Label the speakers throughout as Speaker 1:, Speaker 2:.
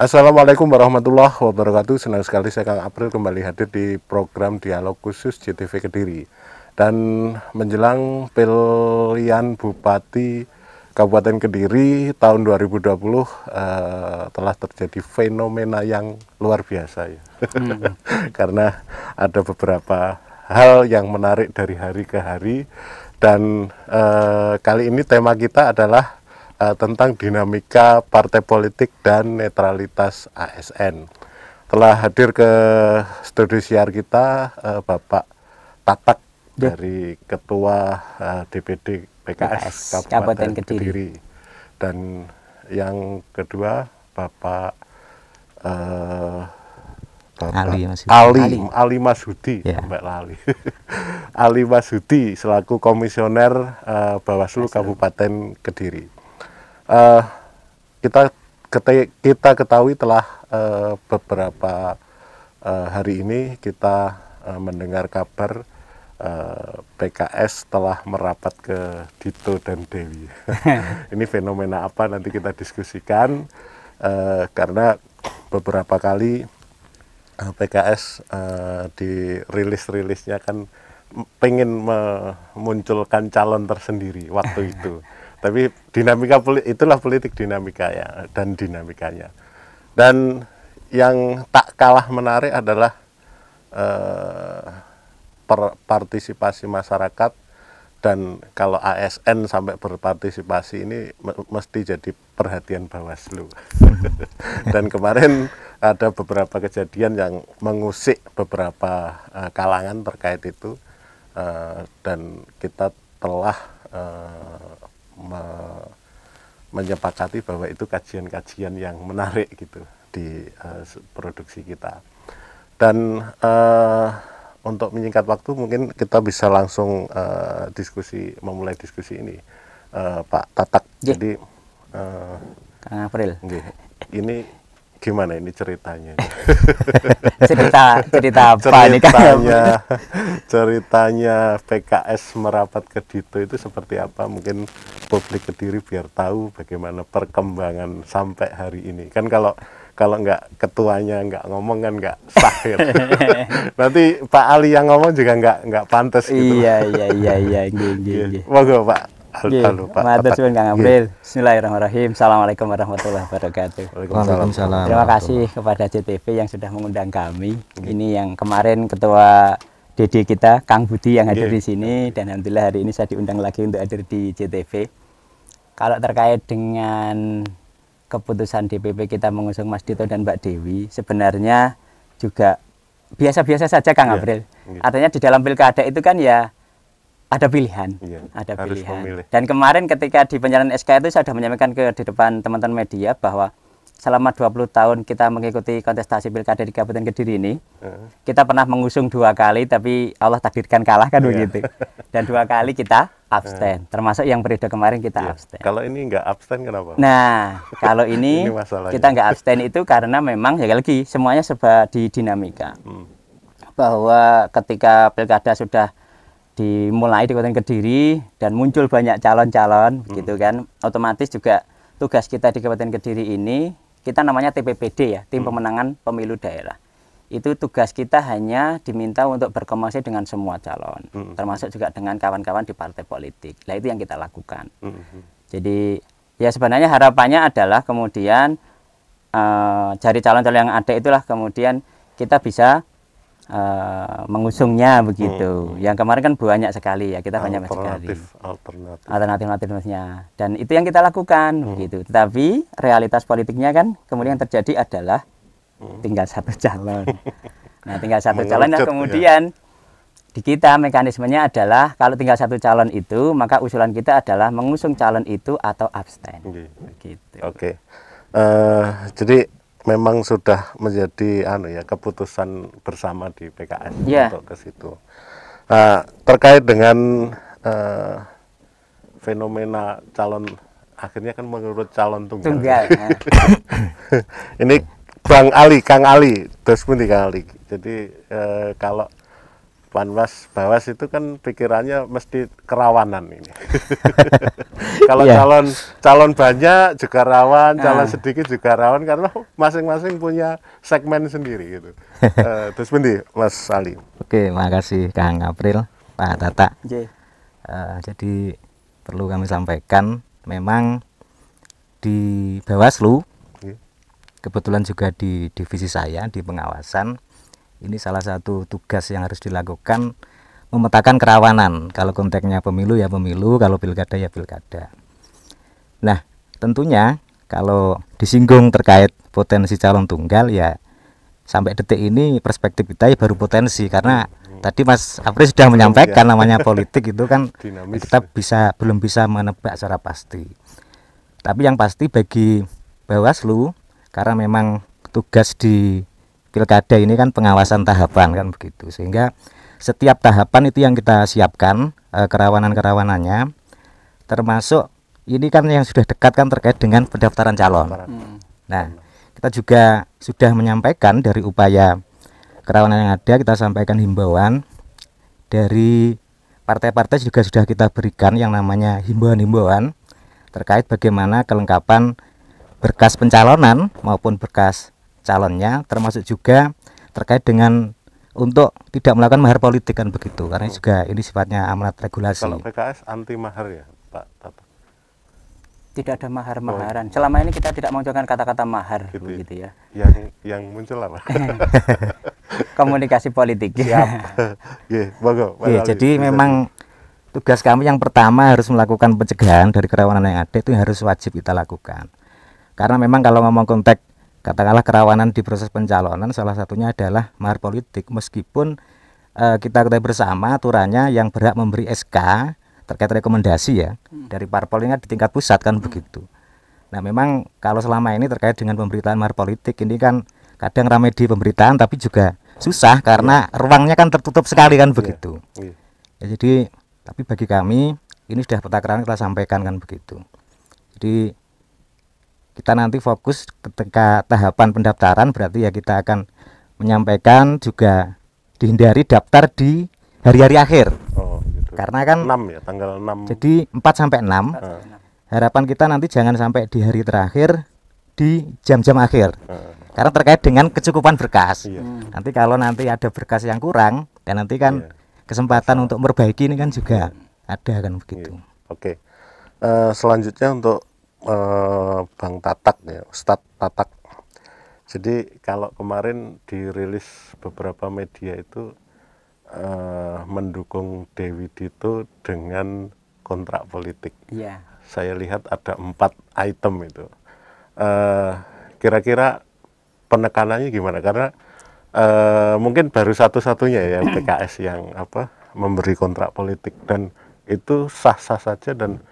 Speaker 1: Assalamualaikum warahmatullahi wabarakatuh. Senang sekali saya Kang April kembali hadir di program dialog khusus JTV Kediri. Dan menjelang pilihan Bupati Kabupaten Kediri tahun 2020 uh, eh, telah terjadi fenomena yang luar biasa ya. Hmm. Karena ada beberapa hal yang menarik dari hari ke hari dan uh, kali ini tema kita adalah uh, tentang dinamika partai politik dan netralitas ASN. Telah hadir ke studio siar kita uh, Bapak Tatak ya. dari Ketua uh, eh, DPD PKS Kabupaten, Kabupaten Kediri. Kediri. Dan yang kedua Bapak uh, Bapak Ali Mas Ali, Ali. Ali ya. Mbak Lali. Ali Mas selaku komisioner uh, Bawaslu Kabupaten Kediri uh, kita kita ketahui telah uh, beberapa uh, hari ini kita uh, mendengar kabar uh, PKS telah merapat ke Dito dan Dewi. ini fenomena apa nanti kita diskusikan uh, karena beberapa kali uh, PKS uh, di rilis-rilisnya kan pengen memunculkan calon tersendiri waktu itu. tapi dinamika itulah politik dinamika ya dan dinamikanya dan yang tak kalah menarik adalah eh, partisipasi masyarakat dan kalau ASN sampai berpartisipasi ini mesti jadi perhatian Bawaslu. dan kemarin ada beberapa kejadian yang mengusik beberapa uh, kalangan terkait itu uh, dan kita telah uh, menyepakati bahwa itu kajian-kajian yang menarik gitu di uh, produksi kita. Dan uh, untuk menyingkat waktu mungkin kita bisa langsung uh, diskusi memulai diskusi ini, uh, Pak Tatak. Ya. Jadi uh, April. Ini gimana ini ceritanya? cerita cerita apa ceritanya, nih Ceritanya ceritanya PKS merapat ke Dito itu seperti apa? Mungkin publik Kediri biar tahu bagaimana perkembangan sampai hari ini. Kan kalau kalau nggak ketuanya nggak ngomong kan nggak sah ya. Nanti Pak Ali yang ngomong juga nggak nggak pantas gitu. Iya iya iya iya. iya, iya, iya.
Speaker 2: Pak Halo, iya. Pak. Kang iya. Bismillahirrahmanirrahim. Assalamualaikum warahmatullahi wabarakatuh. Waalaikumsalam. Terima kasih kepada CTV yang sudah mengundang kami. Iya. Ini yang kemarin ketua DD kita Kang Budi yang hadir di sini dan alhamdulillah hari ini saya diundang lagi untuk hadir di CTV. Kalau terkait dengan keputusan DPP kita mengusung Mas Dito dan Mbak Dewi, sebenarnya juga biasa-biasa saja Kang April. Artinya di dalam pilkada itu kan ya ada pilihan, iya, ada pilihan. Memilih. Dan kemarin ketika di penjalan SK itu saya sudah menyampaikan ke di depan teman-teman media bahwa selama 20 tahun kita mengikuti kontestasi pilkada di Kabupaten Kediri ini, uh. kita pernah mengusung dua kali tapi Allah takdirkan kalah kan yeah. begitu. Dan dua kali kita abstain, uh. termasuk yang periode kemarin kita yeah. abstain.
Speaker 1: Kalau ini nggak abstain kenapa?
Speaker 2: Nah, kalau ini, ini kita nggak abstain itu karena memang ya lagi semuanya sebab di dinamika. Hmm. Bahwa ketika pilkada sudah dimulai di Kabupaten Kediri dan muncul banyak calon-calon hmm. gitu kan otomatis juga tugas kita di Kabupaten Kediri ini kita namanya TPPD ya tim hmm. pemenangan pemilu daerah itu tugas kita hanya diminta untuk berkomunikasi dengan semua calon hmm. termasuk juga dengan kawan-kawan di partai politik lah itu yang kita lakukan hmm. jadi ya sebenarnya harapannya adalah kemudian uh, eh, dari calon-calon yang ada itulah kemudian kita bisa uh, mengusungnya begitu. Hmm. Yang kemarin kan banyak sekali ya, kita banyak sekali alternatif alternatif-alternatifnya. Dan itu yang kita lakukan hmm. begitu. Tetapi realitas politiknya kan kemudian yang terjadi adalah hmm. tinggal satu calon. nah, tinggal satu calon yang ya. kemudian ya. di kita mekanismenya adalah kalau tinggal satu calon itu, maka usulan kita adalah mengusung calon itu atau abstain. Hmm. Gitu.
Speaker 1: Oke. Okay. Uh, eh, jadi memang sudah menjadi anu ya keputusan bersama di PKS yeah. untuk ke situ. Nah, terkait dengan uh, fenomena calon akhirnya kan menurut calon tunggal. tunggal ya. Ini Bang Ali, Kang Ali, terus Kang Ali. Jadi uh, kalau Panwas Bawas itu kan pikirannya mesti kerawanan ini. Kalau yeah. calon calon banyak juga rawan, ah. calon uh. sedikit juga rawan karena oh, masing-masing punya segmen sendiri gitu. uh, terus bendi Mas Salim.
Speaker 3: Oke, okay, makasih Kang April, Pak Tata. Yeah. Iya. Uh, jadi perlu kami sampaikan memang di Bawaslu yeah. kebetulan juga di divisi saya di pengawasan ini salah satu tugas yang harus dilakukan memetakan kerawanan. Kalau konteksnya pemilu ya pemilu, kalau pilkada ya pilkada. Nah, tentunya kalau disinggung terkait potensi calon tunggal ya sampai detik ini perspektif kita ya baru potensi karena tadi Mas Apri sudah iya. menyampaikan namanya politik itu kan kita bisa belum bisa menebak secara pasti. Tapi yang pasti bagi Bawaslu karena memang tugas di pilkada ini kan pengawasan tahapan kan begitu sehingga setiap tahapan itu yang kita siapkan e, eh, kerawanan kerawanannya termasuk ini kan yang sudah dekat kan terkait dengan pendaftaran calon hmm. nah kita juga sudah menyampaikan dari upaya kerawanan yang ada kita sampaikan himbauan dari partai-partai juga sudah kita berikan yang namanya himbauan-himbauan terkait bagaimana kelengkapan berkas pencalonan maupun berkas calonnya termasuk juga terkait dengan untuk tidak melakukan mahar politik kan begitu karena oh. juga ini sifatnya amanat regulasi. Kalau
Speaker 2: PKS anti mahar ya Pak Tata? Tidak ada mahar-maharan. Oh. Selama ini kita tidak munculkan kata-kata mahar gitu, ya. begitu ya. Yang yang muncul apa? Komunikasi politik. Siap.
Speaker 3: yeah, bago, yeah, jadi Bisa memang tugas kami yang pertama harus melakukan pencegahan dari kerawanan yang ada itu yang harus wajib kita lakukan karena memang kalau ngomong konteks katakanlah kerawanan di proses pencalonan salah satunya adalah mahar politik meskipun eh, kita ketahui bersama aturannya yang berhak memberi SK terkait rekomendasi ya hmm. dari parpol ini kan di tingkat pusat kan hmm. begitu. Nah memang kalau selama ini terkait dengan pemberitaan mahar politik ini kan kadang ramai di pemberitaan tapi juga susah karena yeah. ruangnya kan tertutup sekali kan iya. begitu. Yeah. Ya, jadi tapi bagi kami ini sudah petakaran kita sampaikan kan begitu. Jadi kita nanti fokus ketika tahapan pendaftaran berarti ya kita akan menyampaikan juga dihindari daftar di hari-hari akhir. Oh, gitu. Karena kan 6 ya, tanggal 6. Jadi 4 sampai 6. Uh. Harapan kita nanti jangan sampai di hari terakhir di jam-jam akhir. Uh. Karena terkait dengan kecukupan berkas. yeah. Nanti kalau nanti ada berkas yang kurang dan nanti kan yeah. kesempatan so. untuk merbaiki ini kan juga
Speaker 1: yeah. ada kan begitu. yeah. Oke. Okay. Uh, eh, selanjutnya untuk Eh, Bang Tatak ya, Ustadz Tatak. Jadi kalau kemarin dirilis beberapa media itu eh, mendukung Dewi Dito dengan kontrak politik. Yeah. Saya lihat ada empat item itu. Eh, kira-kira uh, penekanannya gimana? Karena eh, mungkin baru satu-satunya ya PKS yang apa memberi kontrak politik dan itu sah-sah saja dan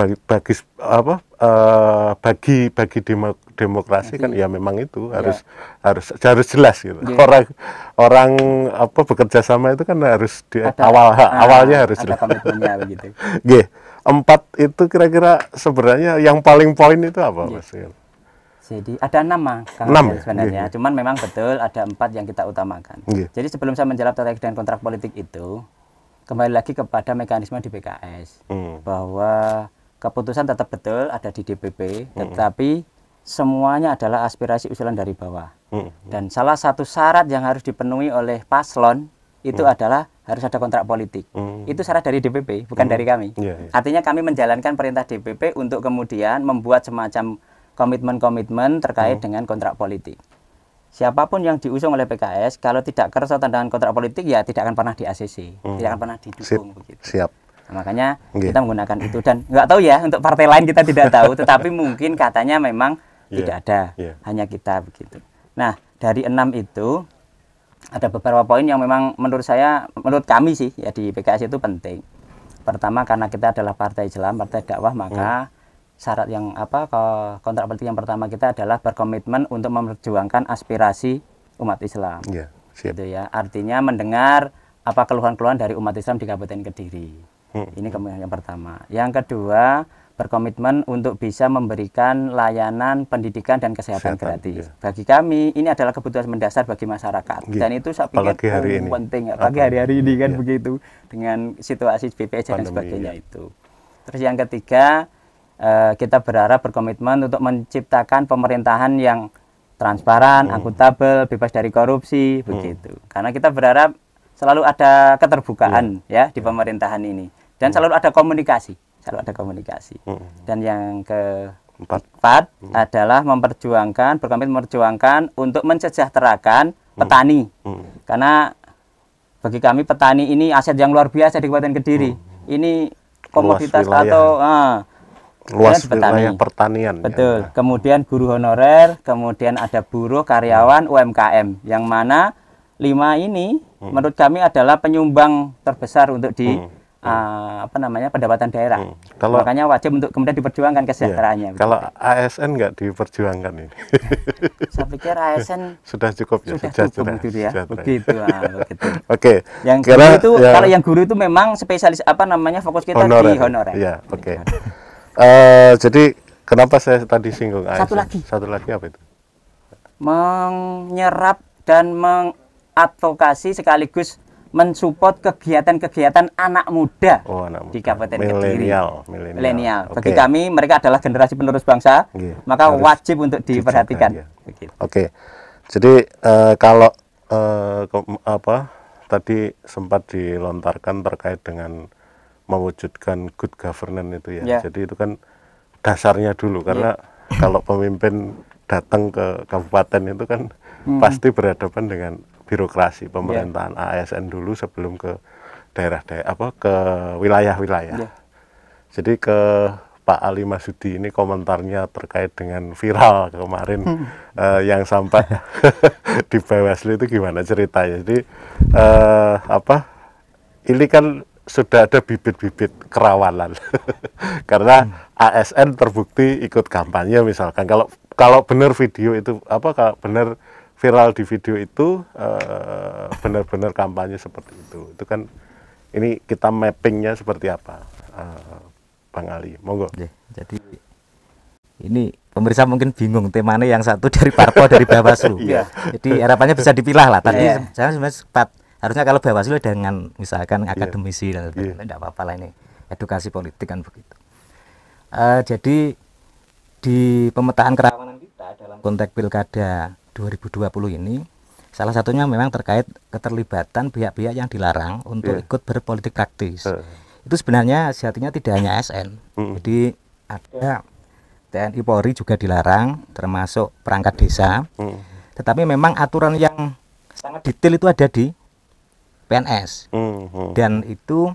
Speaker 1: bagi bagi apa uh, bagi bagi demok, demokrasi kan ya memang itu ya. harus ya. harus harus jelas gitu ya. orang orang apa bekerja sama itu kan harus di ada, awal ah, awalnya harus ada jelas gitu. empat itu kira-kira sebenarnya yang paling poin itu apa ya.
Speaker 2: mas jadi ada enam mah enam, ya, ya? sebenarnya. iya. Cuman memang betul ada empat yang kita utamakan. Iya. Jadi sebelum saya menjawab terkait dengan kontrak politik itu, kembali lagi kepada mekanisme di PKS mm. bahwa keputusan tetap betul ada di DPP, tetapi semuanya adalah aspirasi usulan dari bawah. Dan salah satu syarat yang harus dipenuhi oleh paslon itu mm. adalah harus ada kontrak politik. Mm. Itu syarat dari DPP, bukan dari kami. Yeah, yeah. Artinya kami menjalankan perintah DPP untuk kemudian membuat semacam komitmen-komitmen terkait mm. dengan kontrak politik. Siapapun yang diusung oleh PKS, kalau tidak kerasa tandangan kontrak politik, ya tidak akan pernah di ACC, tidak akan pernah didukung. Siap. Begitu. Siap. Nah, makanya okay. kita menggunakan itu dan nggak tahu ya untuk partai lain kita tidak tahu, tetapi mungkin katanya memang yeah. tidak ada, yeah. hanya kita begitu. Nah dari enam itu ada beberapa poin yang memang menurut saya, menurut kami sih ya di PKS itu penting. Pertama karena kita adalah partai Islam, partai dakwah maka hmm. syarat yang apa kontrak politik yang pertama kita adalah berkomitmen untuk memperjuangkan aspirasi umat Islam. Yeah. Siap. Gitu ya. Artinya mendengar apa keluhan-keluhan dari umat Islam di Kabupaten Kediri hmm. ini kemungkinan yang pertama yang kedua berkomitmen untuk bisa memberikan layanan pendidikan dan kesehatan, kesehatan gratis. Iya. Bagi kami ini adalah kebutuhan mendasar bagi masyarakat Iya. dan itu saya pikir hari ini. penting apalagi hari-hari
Speaker 3: ini kan iya. begitu
Speaker 2: dengan situasi BPJS dan sebagainya iya. itu. Terus yang ketiga eh, kita berharap berkomitmen untuk menciptakan pemerintahan yang transparan, hmm. akuntabel, bebas dari korupsi hmm. begitu. Karena kita berharap selalu ada keterbukaan yeah. ya di pemerintahan ini dan hmm. selalu ada komunikasi selalu ada komunikasi hmm. dan yang keempat empat, hmm. empat adalah memperjuangkan berkomitmen memperjuangkan untuk mensejahterakan petani hmm. karena bagi kami petani ini aset yang luar biasa di Kabupaten Kediri hmm. ini
Speaker 3: komoditas ah, luas atau uh, luas petani.
Speaker 2: pertanian ya. betul ya. kemudian guru honorer kemudian ada buruh karyawan UMKM yang mana lima ini hmm. menurut kami adalah penyumbang terbesar untuk di hmm. Uh, apa namanya pendapatan daerah. Hmm. Kalau, Makanya wajib untuk kemudian diperjuangkan kesejahteraannya. Iya. Kalau
Speaker 1: ASN nggak diperjuangkan ini. Saya
Speaker 2: pikir ASN sudah cukup ya. Sudah cukup cukup ya. Sejahtera.
Speaker 1: Begitu, ah, begitu. Oke. okay. Yang Kira, guru itu ya, kalau yang
Speaker 2: guru itu memang spesialis apa namanya fokus kita honorer. di honorer.
Speaker 1: ya oke. Okay. uh, eh, jadi kenapa saya tadi singgung ASN? Satu lagi. Satu lagi apa itu?
Speaker 2: Menyerap dan meng advokasi sekaligus mensupport kegiatan-kegiatan anak muda, oh, anak muda. di Kabupaten milenial, Kediri. Milenial. Okay. Bagi kami mereka adalah generasi penerus bangsa, yeah, maka wajib untuk diperhatikan. Iya.
Speaker 1: Oke. Okay. Jadi uh, kalau uh, apa tadi sempat dilontarkan terkait dengan mewujudkan good governance itu ya. Yeah. Jadi itu kan dasarnya dulu iya. karena yeah. kalau pemimpin datang ke kabupaten itu kan hmm. pasti berhadapan dengan birokrasi iya. pemerintahan yeah. ASN dulu sebelum ke daerah-daerah apa ke wilayah-wilayah. Yeah. Jadi ke Pak Ali Masudi ini komentarnya terkait dengan viral kemarin uh, yang sampai di Bawaslu itu gimana ceritanya? Jadi uh, apa? Ini kan sudah ada bibit-bibit kerawanan karena hmm. ASN terbukti ikut kampanye misalkan kalau kalau benar video itu apa kalau benar viral di video itu eh, benar-benar kampanye seperti itu. Itu kan ini kita mappingnya seperti apa, eh, Bang Ali? Monggo. Jadi
Speaker 3: ini pemirsa mungkin bingung temanya yang satu dari parpol dari Bawaslu. Iya. Jadi harapannya bisa dipilah lah. Tadi yeah. saya sebenarnya sempat harusnya kalau Bawaslu dengan misalkan iya. akademisi yeah. dan sebagainya yeah. tidak apa-apa lah ini edukasi politik kan begitu. Uh, jadi di pemetaan kerawanan kita dalam konteks pilkada 2020 ini salah satunya memang terkait keterlibatan pihak-pihak yang dilarang untuk yeah. ikut berpolitik praktis. Uh. Itu sebenarnya sejatinya tidak hanya ASN. Jadi ada TNI Polri juga dilarang termasuk perangkat desa. Mm. Tetapi memang aturan yang sangat detail itu ada di PNS. -hmm. Dan itu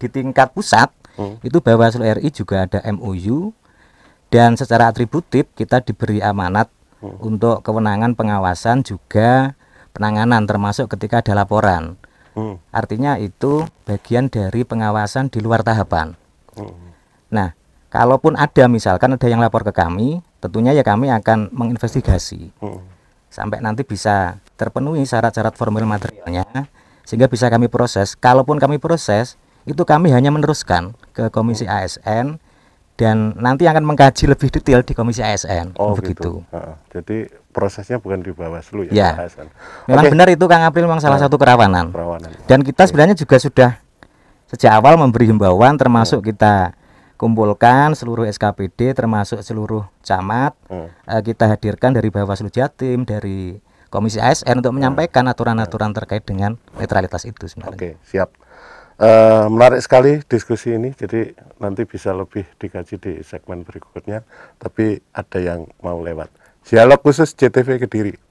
Speaker 3: di tingkat pusat mm. itu Bawaslu RI juga ada MOU dan secara atributif kita diberi amanat Hmm. untuk kewenangan pengawasan juga penanganan termasuk ketika ada laporan. Hmm. Artinya itu bagian dari pengawasan di luar tahapan. Hmm. Nah, kalaupun ada misalkan ada yang lapor ke kami, tentunya ya kami akan menginvestigasi. Hmm. Sampai nanti bisa terpenuhi syarat-syarat formal materialnya sehingga bisa kami proses. Kalaupun kami proses, itu kami hanya meneruskan ke komisi ASN dan nanti akan mengkaji lebih detail di Komisi ASN. Oh
Speaker 1: begitu. Gitu. Uh, jadi prosesnya bukan di Bawaslu ya. ya. ASN. Memang okay. benar itu Kang April memang salah uh, satu kerawanan. Kerawanan.
Speaker 3: Dan kita okay. sebenarnya juga sudah sejak awal memberi himbauan termasuk uh. kita kumpulkan seluruh SKPD termasuk seluruh camat uh. Uh, kita hadirkan dari Bawaslu Jatim dari Komisi ASN untuk ya. menyampaikan aturan-aturan terkait dengan netralitas itu sebenarnya. Oke, okay,
Speaker 1: siap. Uh, menarik sekali diskusi ini, jadi nanti bisa lebih dikaji di segmen berikutnya. Tapi ada yang mau lewat. Dialog khusus JTV Kediri.